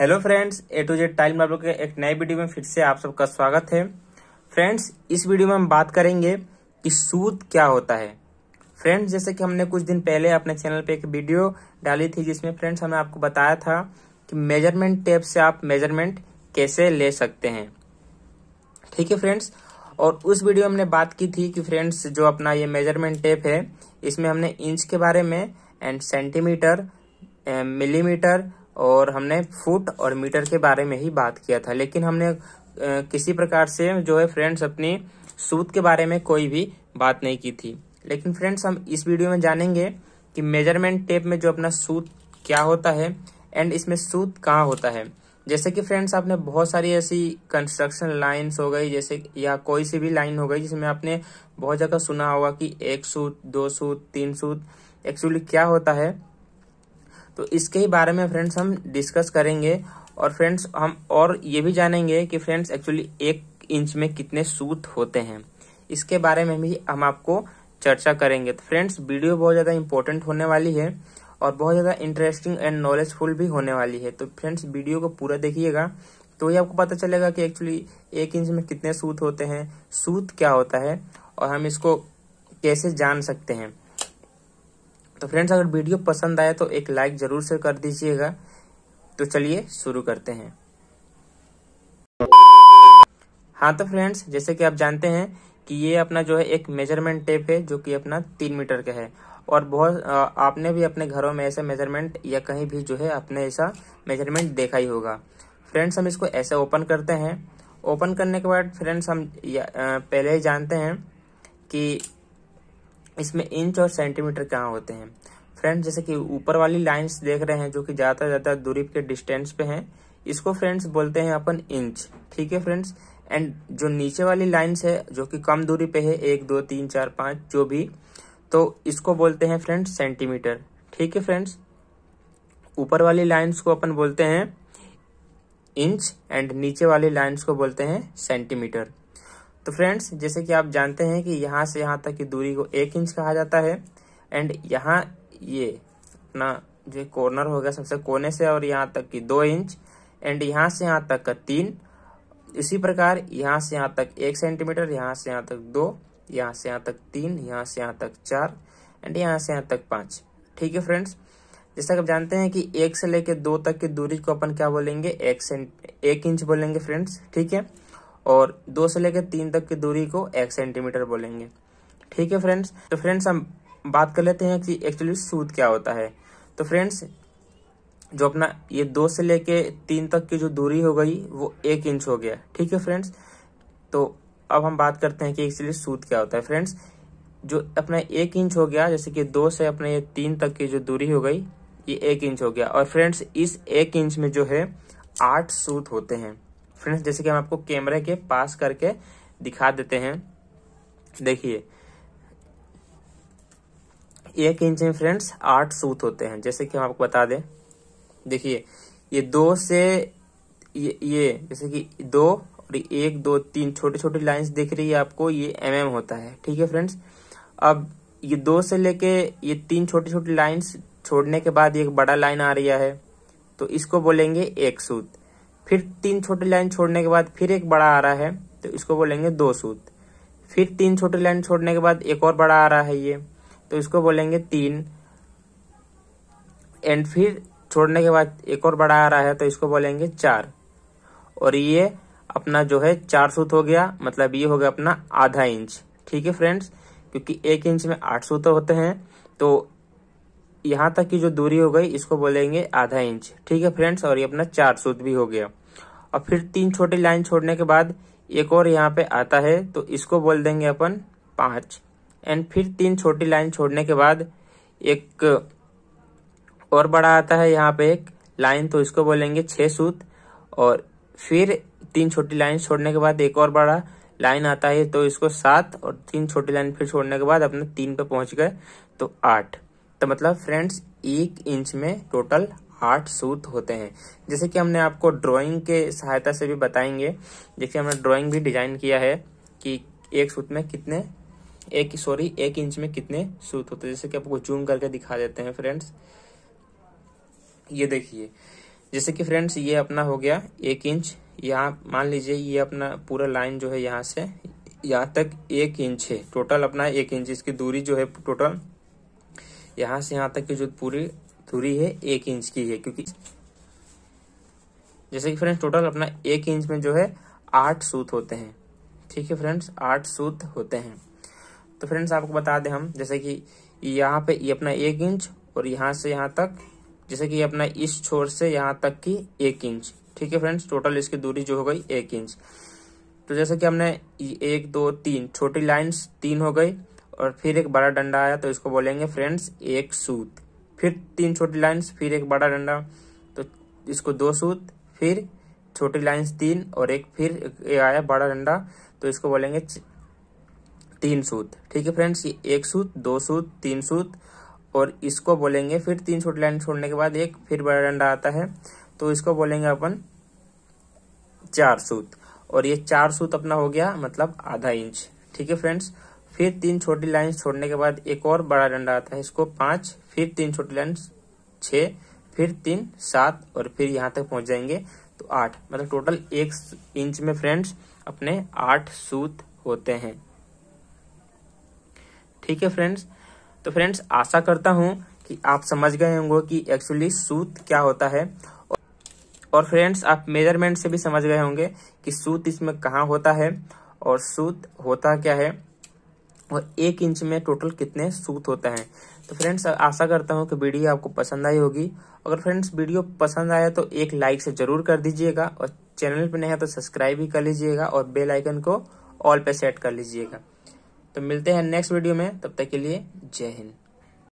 hello friends A to Z tile marble के एक नए वीडियो में फिर से आप सबका स्वागत है फ्रेंड्स इस वीडियो में हम बात करेंगे कि सूद क्या होता है फ्रेंड्स जैसे कि हमने कुछ दिन पहले अपने चैनल पे एक वीडियो डाली थी जिसमें फ्रेंड्स हमने आपको बताया था कि मेजरमेंट टेप से आप मेजरमेंट कैसे ले सकते हैं ठीक है फ्रेंड्स और उस वीडियो हमने बात की थी कि फ्रेंड्स जो अपना ये मेजरमेंट टेप है इसमें हमने इंच के बारे में एंड सेंटीमीटर मिलीमीटर और हमने फुट और मीटर के बारे में ही बात किया था लेकिन हमने किसी प्रकार से जो है फ्रेंड्स अपनी सूत के बारे में कोई भी बात नहीं की थी लेकिन फ्रेंड्स हम इस वीडियो में जानेंगे कि मेजरमेंट टेप में जो अपना सूत क्या होता है एंड इसमें सूत कहाँ होता है जैसे कि फ्रेंड्स आपने बहुत सारी ऐसी कंस्ट्रक्शन लाइंस हो गई जैसे या कोई सी भी लाइन हो गई जिसमें आपने बहुत जगह सुना होगा कि एक सूत दो सूत तीन सूत एक्चुअली क्या होता है तो इसके ही बारे में फ्रेंड्स हम डिस्कस करेंगे और फ्रेंड्स हम और ये भी जानेंगे कि फ्रेंड्स एक्चुअली एक इंच में कितने सूत होते हैं इसके बारे में भी हम आपको चर्चा करेंगे तो फ्रेंड्स वीडियो बहुत ज़्यादा इंपॉर्टेंट होने वाली है और बहुत ज़्यादा इंटरेस्टिंग एंड नॉलेजफुल भी होने वाली है तो फ्रेंड्स वीडियो को पूरा देखिएगा तो ही आपको पता चलेगा कि एक्चुअली एक इंच में कितने सूत होते हैं सूत क्या होता है और हम इसको कैसे जान सकते हैं तो फ्रेंड्स अगर वीडियो पसंद आया तो एक लाइक जरूर से कर दीजिएगा तो चलिए शुरू करते हैं हाँ तो फ्रेंड्स जैसे कि आप जानते हैं कि ये अपना जो है एक मेजरमेंट टेप है जो कि अपना तीन मीटर का है और बहुत आपने भी अपने घरों में ऐसे मेजरमेंट या कहीं भी जो है आपने ऐसा मेजरमेंट देखा ही होगा फ्रेंड्स हम इसको ऐसे ओपन करते हैं ओपन करने के बाद फ्रेंड्स हम पहले ही जानते हैं कि इसमें इंच और सेंटीमीटर कहाँ होते हैं फ्रेंड्स जैसे कि ऊपर वाली लाइंस देख रहे हैं जो कि ज़्यादा ज़्यादा दूरी के डिस्टेंस पे हैं इसको फ्रेंड्स बोलते हैं अपन इंच ठीक है फ्रेंड्स एंड जो नीचे वाली लाइंस है जो कि कम दूरी पे है एक दो तीन चार पाँच जो भी तो इसको बोलते हैं फ्रेंड्स सेंटीमीटर ठीक है फ्रेंड्स ऊपर वाली लाइन्स को अपन बोलते हैं इंच एंड नीचे वाली लाइन्स को बोलते हैं सेंटीमीटर तो फ्रेंड्स जैसे कि आप जानते हैं कि यहाँ से यहाँ तक की दूरी को एक इंच कहा जाता है एंड यहाँ ये अपना जो कॉर्नर होगा सबसे कोने से और यहाँ तक की दो इंच एंड यहाँ से यहाँ तक का तीन इसी प्रकार यहाँ से यहाँ तक एक सेंटीमीटर यहाँ से यहाँ तक दो यहाँ से यहाँ तक तीन यहाँ से यहाँ तक चार एंड यहाँ से यहाँ तक पाँच ठीक है फ्रेंड्स जैसा कि आप जानते हैं कि एक से लेकर दो तक की दूरी को अपन क्या बोलेंगे एक सेंट एक इंच बोलेंगे फ्रेंड्स ठीक है और दो से लेकर तीन तक की दूरी को एक सेंटीमीटर बोलेंगे ठीक है फ्रेंड्स तो फ्रेंड्स हम बात कर लेते हैं कि एक्चुअली सूद क्या होता है तो फ्रेंड्स जो अपना ये दो से लेके तीन तक की जो दूरी हो गई वो एक इंच हो गया ठीक है फ्रेंड्स तो अब हम बात करते हैं कि एक्चुअली सूद क्या होता है फ्रेंड्स जो अपना एक इंच हो गया जैसे कि दो से अपने ये तीन तक की जो दूरी हो गई ये एक इंच हो गया और फ्रेंड्स इस एक इंच में जो है आठ सूत होते हैं फ्रेंड्स जैसे कि हम आपको कैमरे के पास करके दिखा देते हैं देखिए एक इंच में फ्रेंड्स आठ सूत होते हैं जैसे कि हम आपको बता दें देखिए ये दो से ये ये जैसे कि दो और एक दो तीन छोटी छोटी लाइंस दिख रही है आपको ये एम mm होता है ठीक है फ्रेंड्स अब ये दो से लेके ये तीन छोटी छोटी लाइंस छोड़ने के बाद एक बड़ा लाइन आ रहा है तो इसको बोलेंगे एक सूत फिर तीन छोटी लाइन छोड़ने के बाद फिर एक बड़ा आ रहा है तो इसको बोलेंगे दो सूत फिर तीन छोटी लाइन छोड़ने के बाद एक और बड़ा आ रहा है ये तो इसको बोलेंगे तीन एंड फिर छोड़ने के बाद एक और बड़ा आ रहा है तो इसको बोलेंगे चार और ये अपना जो है चार सूत हो गया मतलब ये हो गया अपना आधा इंच ठीक है फ्रेंड्स क्योंकि एक इंच में आठ सूत होते हैं तो यहां तक की जो दूरी हो गई इसको बोलेंगे आधा इंच ठीक है फ्रेंड्स और ये अपना चार सूत भी हो गया और फिर तीन छोटी लाइन छोड़ने के बाद एक और यहाँ पे आता है तो इसको बोल देंगे अपन पांच एंड फिर तीन छोटी लाइन छोड़ने के बाद एक और बड़ा आता है यहाँ पे एक लाइन तो इसको बोलेंगे छह सूत और फिर तीन छोटी लाइन छोड़ने के बाद एक और बड़ा लाइन आता है तो इसको सात और तीन छोटी लाइन फिर छोड़ने के बाद अपने तीन पे पहुंच गए तो आठ तो मतलब फ्रेंड्स एक इंच में टोटल आठ सूत होते हैं जैसे कि हमने आपको ड्राइंग के सहायता से भी बताएंगे जैसे हमने ड्राइंग भी डिजाइन किया है कि एक सूत में कितने एक सॉरी एक इंच में कितने सूत होते हैं जैसे कि आपको जूम करके दिखा देते हैं फ्रेंड्स ये देखिए जैसे कि फ्रेंड्स ये अपना हो गया एक इंच यहाँ मान लीजिए ये अपना पूरा लाइन जो है यहाँ से यहाँ तक एक इंच है टोटल अपना एक इंच इसकी दूरी जो है टोटल यहाँ से यहाँ तक की जो पूरी दूरी है एक इंच की है क्योंकि जैसे कि फ्रेंड्स टोटल अपना एक इंच में जो है आठ सूत होते हैं ठीक है फ्रेंड्स आठ सूत होते हैं तो फ्रेंड्स आपको बता दें हम जैसे कि यहाँ पे ये अपना एक इंच और यहाँ से यहाँ तक जैसे कि अपना इस छोर से यहाँ तक की एक इंच ठीक है फ्रेंड्स टोटल इसकी दूरी जो हो गई एक इंच तो जैसे कि हमने एक दो तीन छोटी लाइंस तीन हो गई और फिर एक बड़ा डंडा आया तो इसको बोलेंगे फ्रेंड्स एक सूत फिर तीन छोटी लाइन्स फिर एक बड़ा डंडा तो इसको दो सूत फिर छोटी लाइन्स तीन और एक फिर ये आया बड़ा डंडा तो इसको बोलेंगे तीन सूत ठीक है फ्रेंड्स ये एक सूत दो सूत तीन सूत और इसको बोलेंगे फिर तीन छोटी लाइन छोड़ने के बाद एक फिर बड़ा डंडा आता है तो इसको बोलेंगे अपन चार सूत और ये चार सूत अपना हो गया मतलब आधा इंच ठीक है फ्रेंड्स फिर तीन छोटी लाइन छोड़ने के बाद एक और बड़ा डंडा आता है इसको पांच फिर तीन छोटी लाइन छ फिर तीन सात और फिर यहाँ तक पहुंच जाएंगे तो आठ मतलब टोटल एक इंच में फ्रेंड्स अपने आठ सूत होते हैं ठीक है फ्रेंड्स तो फ्रेंड्स आशा करता हूं कि आप समझ गए होंगे कि एक्चुअली सूत क्या होता है और फ्रेंड्स आप मेजरमेंट से भी समझ गए होंगे कि सूत इसमें कहाँ होता है और सूत होता क्या है और एक इंच में टोटल कितने सूत होते हैं तो फ्रेंड्स आशा करता हूँ कि वीडियो आपको पसंद आई होगी अगर फ्रेंड्स वीडियो पसंद आया तो एक लाइक से जरूर कर दीजिएगा और चैनल पर नहीं है तो सब्सक्राइब भी कर लीजिएगा और बेल आइकन को ऑल पे सेट कर लीजिएगा तो मिलते हैं नेक्स्ट वीडियो में तब तक के लिए जय हिंद